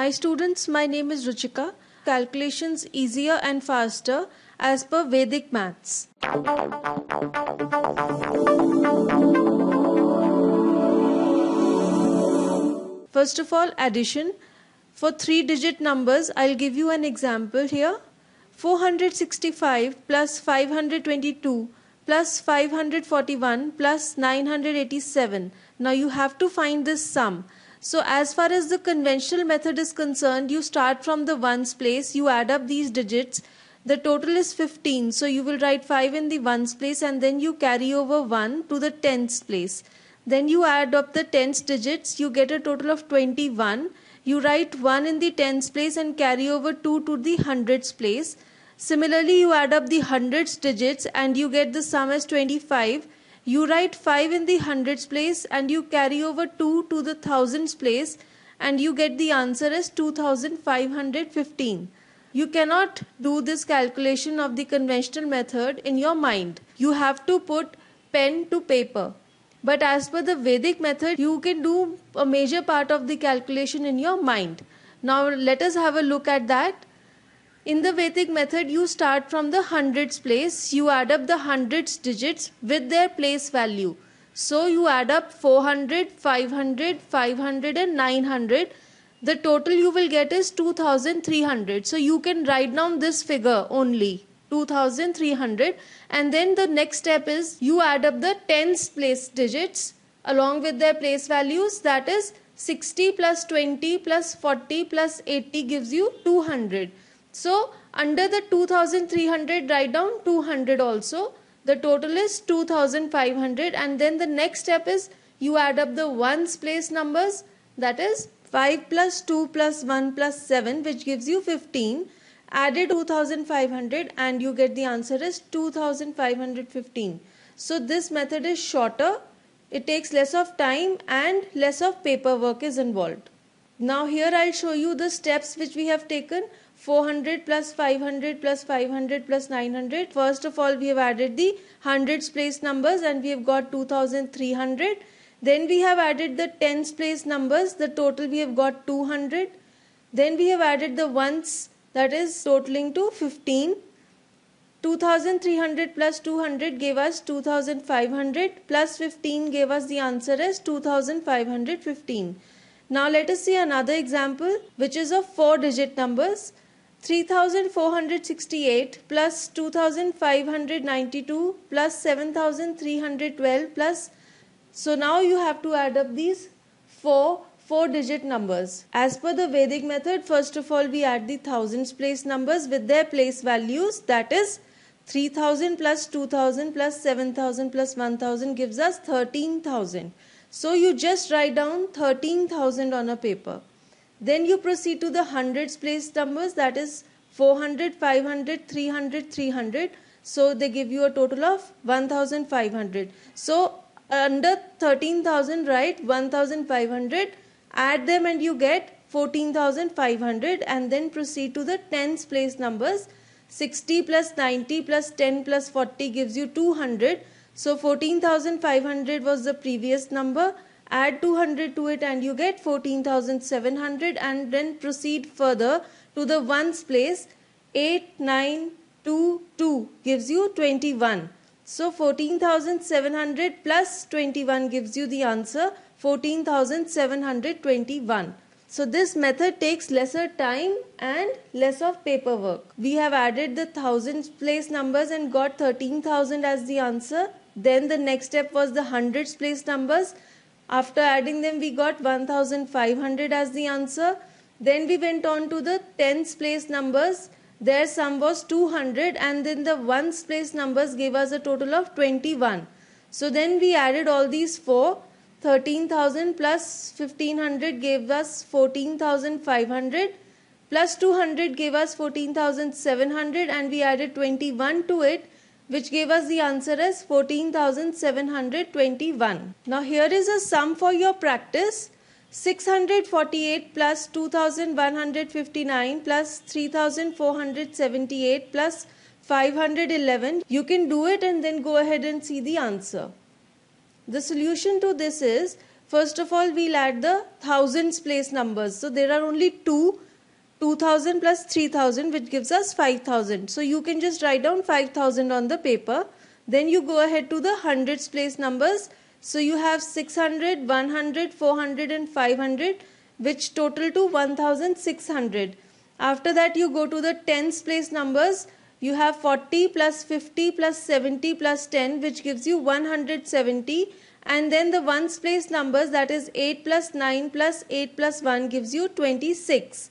Hi students, my name is Ruchika. Calculations easier and faster as per Vedic maths. First of all, addition. For three digit numbers, I'll give you an example here. 465 plus 522 plus 541 plus 987. Now you have to find this sum. So as far as the conventional method is concerned, you start from the ones place, you add up these digits. The total is 15. So you will write 5 in the ones place and then you carry over 1 to the tens place. Then you add up the tens digits, you get a total of 21. You write 1 in the tens place and carry over 2 to the hundreds place. Similarly, you add up the hundreds digits and you get the sum as 25 you write 5 in the hundreds place and you carry over 2 to the thousands place and you get the answer as 2515. You cannot do this calculation of the conventional method in your mind. You have to put pen to paper. But as per the Vedic method, you can do a major part of the calculation in your mind. Now, let us have a look at that. In the Vedic method, you start from the hundreds place. You add up the hundreds digits with their place value. So you add up 400, 500, 500 and 900. The total you will get is 2300. So you can write down this figure only 2300 and then the next step is you add up the tens place digits along with their place values that is 60 plus 20 plus 40 plus 80 gives you 200. So under the 2300 write down 200 also. The total is 2500 and then the next step is you add up the ones place numbers that is 5 plus 2 plus 1 plus 7 which gives you 15 added 2500 and you get the answer is 2515. So this method is shorter, it takes less of time and less of paperwork is involved. Now here I'll show you the steps which we have taken 400 plus 500 plus 500 plus 900. First of all, we have added the hundreds place numbers and we have got 2300. Then we have added the tens place numbers. The total we have got 200. Then we have added the ones that is totaling to 15. 2300 plus 200 gave us 2500 plus 15 gave us the answer as 2515. Now let us see another example which is of 4 digit numbers. 3468 plus 2592 plus 7312 plus so now you have to add up these four four digit numbers as per the vedic method first of all we add the thousands place numbers with their place values that is 3000 plus 2000 plus 7000 plus 1000 gives us 13000 so you just write down 13000 on a paper then you proceed to the hundreds place numbers that is 400, 500, 300, 300. So they give you a total of 1500. So under 13,000 right? 1500, add them and you get 14,500 and then proceed to the tens place numbers. 60 plus 90 plus 10 plus 40 gives you 200. So 14,500 was the previous number add 200 to it and you get 14,700 and then proceed further to the ones place Eight nine two two gives you 21. So 14,700 plus 21 gives you the answer 14,721. So this method takes lesser time and less of paperwork. We have added the thousands place numbers and got 13,000 as the answer. Then the next step was the hundreds place numbers after adding them, we got 1500 as the answer. Then we went on to the tens place numbers. Their sum was 200 and then the ones place numbers gave us a total of 21. So then we added all these four. 13,000 plus 1500 gave us 14,500 plus 200 gave us 14,700 and we added 21 to it which gave us the answer as 14,721. Now here is a sum for your practice. 648 plus 2159 plus 3478 plus 511. You can do it and then go ahead and see the answer. The solution to this is first of all we'll add the thousands place numbers. So there are only two 2000 plus 3000 which gives us 5000. So you can just write down 5000 on the paper. Then you go ahead to the hundreds place numbers. So you have 600, 100, 400 and 500 which total to 1600. After that you go to the tens place numbers. You have 40 plus 50 plus 70 plus 10 which gives you 170 and then the ones place numbers that is 8 plus 9 plus 8 plus 1 gives you 26.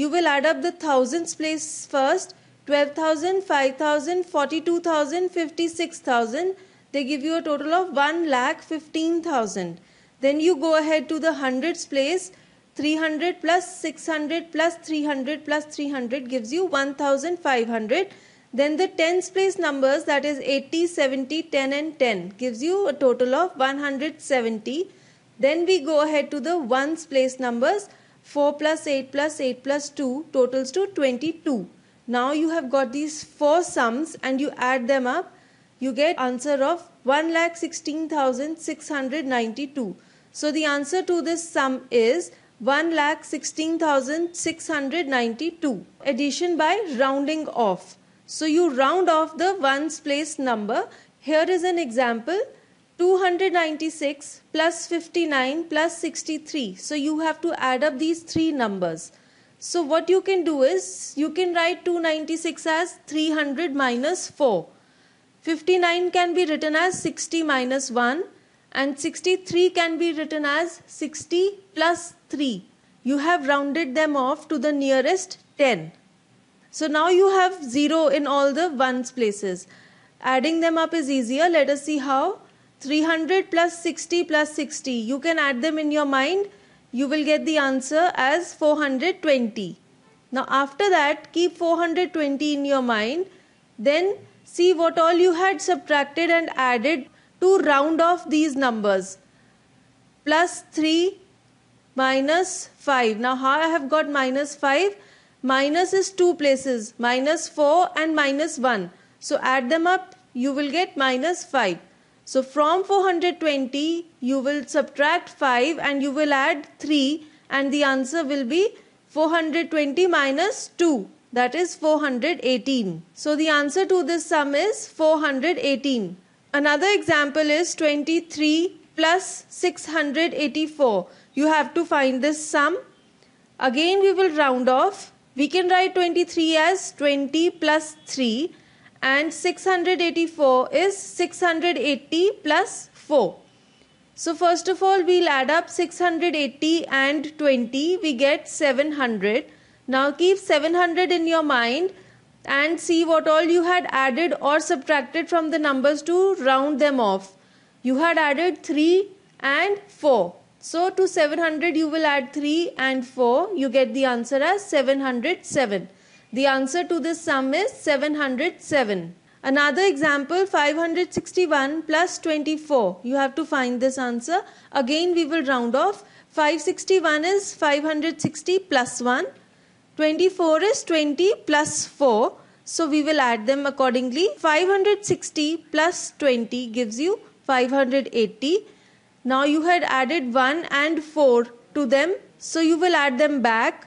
you will add up the thousands place first 12,000, 5,000, 42,000, 56,000. They give you a total of 1 lakh 15,000. Then you go ahead to the hundreds place 300 plus 600 plus 300 plus 300 gives you 1500. Then the tens place numbers that is 80, 70, 10 and 10 gives you a total of 170. Then we go ahead to the ones place numbers 4 plus 8 plus 8 plus 2 totals to 22. Now you have got these four sums and you add them up. You get answer of 1,16,692. So the answer to this sum is 1,16,692. Addition by rounding off. So you round off the ones place number. Here is an example 296 plus 59 plus 63. So you have to add up these three numbers. So what you can do is you can write 296 as 300 minus 4. 59 can be written as 60 minus 1 and 63 can be written as 60 plus 3. You have rounded them off to the nearest 10. So now you have 0 in all the ones places. Adding them up is easier. Let us see how. 300 plus 60 plus 60. You can add them in your mind. You will get the answer as 420. Now after that, keep 420 in your mind. Then see what all you had subtracted and added to round off these numbers. Plus 3 minus 5. Now how I have got minus 5? Minus is two places. Minus 4 and minus 1. So add them up. You will get minus 5. So from 420 you will subtract 5 and you will add 3 and the answer will be 420 minus 2 that is 418. So the answer to this sum is 418. Another example is 23 plus 684. You have to find this sum. Again we will round off. We can write 23 as 20 plus 3 and 684 is 680 plus 4. So first of all we'll add up 680 and 20 we get 700. Now keep 700 in your mind and see what all you had added or subtracted from the numbers to round them off. You had added 3 and 4. So to 700 you will add 3 and 4. You get the answer as 707. The answer to this sum is 707. Another example 561 plus 24. You have to find this answer. Again we will round off. 561 is 560 plus 1. 24 is 20 plus 4. So we will add them accordingly. 560 plus 20 gives you 580. Now you had added 1 and 4 to them. So you will add them back.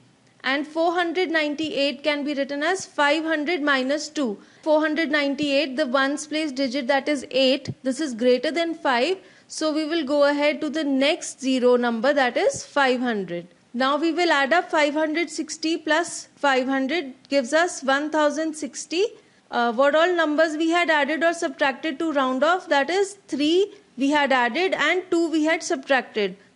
and 498 can be written as 500 minus 2. 498, the ones place digit that is 8, this is greater than 5. So we will go ahead to the next zero number that is 500. Now we will add up 560 plus 500 gives us 1060. Uh, what all numbers we had added or subtracted to round off that is 3 we had added and 2 we had subtracted.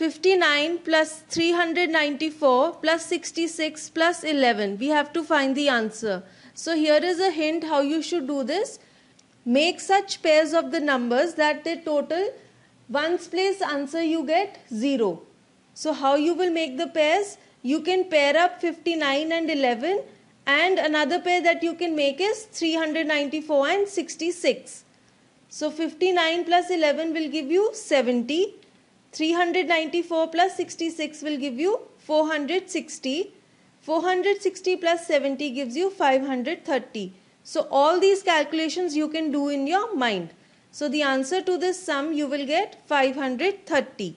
59 plus 394 plus 66 plus 11. We have to find the answer. So here is a hint how you should do this. Make such pairs of the numbers that they total one's place answer you get 0. So how you will make the pairs? You can pair up 59 and 11 and another pair that you can make is 394 and 66. So 59 plus 11 will give you 70 394 plus 66 will give you 460. 460 plus 70 gives you 530. So all these calculations you can do in your mind. So the answer to this sum you will get 530.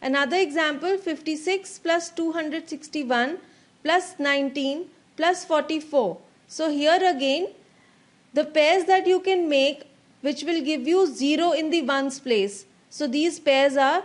Another example 56 plus 261 plus 19 plus 44. So here again the pairs that you can make which will give you 0 in the ones place. So these pairs are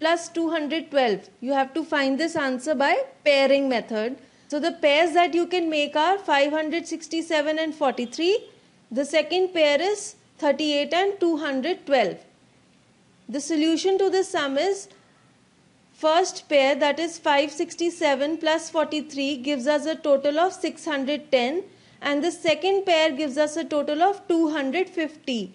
plus 212. You have to find this answer by pairing method. So the pairs that you can make are 567 and 43. The second pair is 38 and 212. The solution to this sum is first pair that is 567 plus 43 gives us a total of 610 and the second pair gives us a total of 250.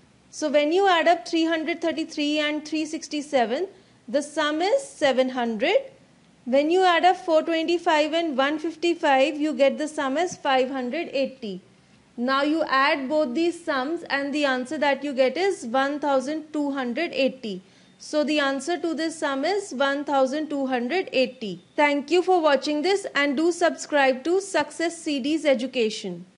So when you add up 333 and 367, the sum is 700. When you add up 425 and 155, you get the sum as 580. Now you add both these sums and the answer that you get is 1280. So the answer to this sum is 1280. Thank you for watching this and do subscribe to Success CD's Education.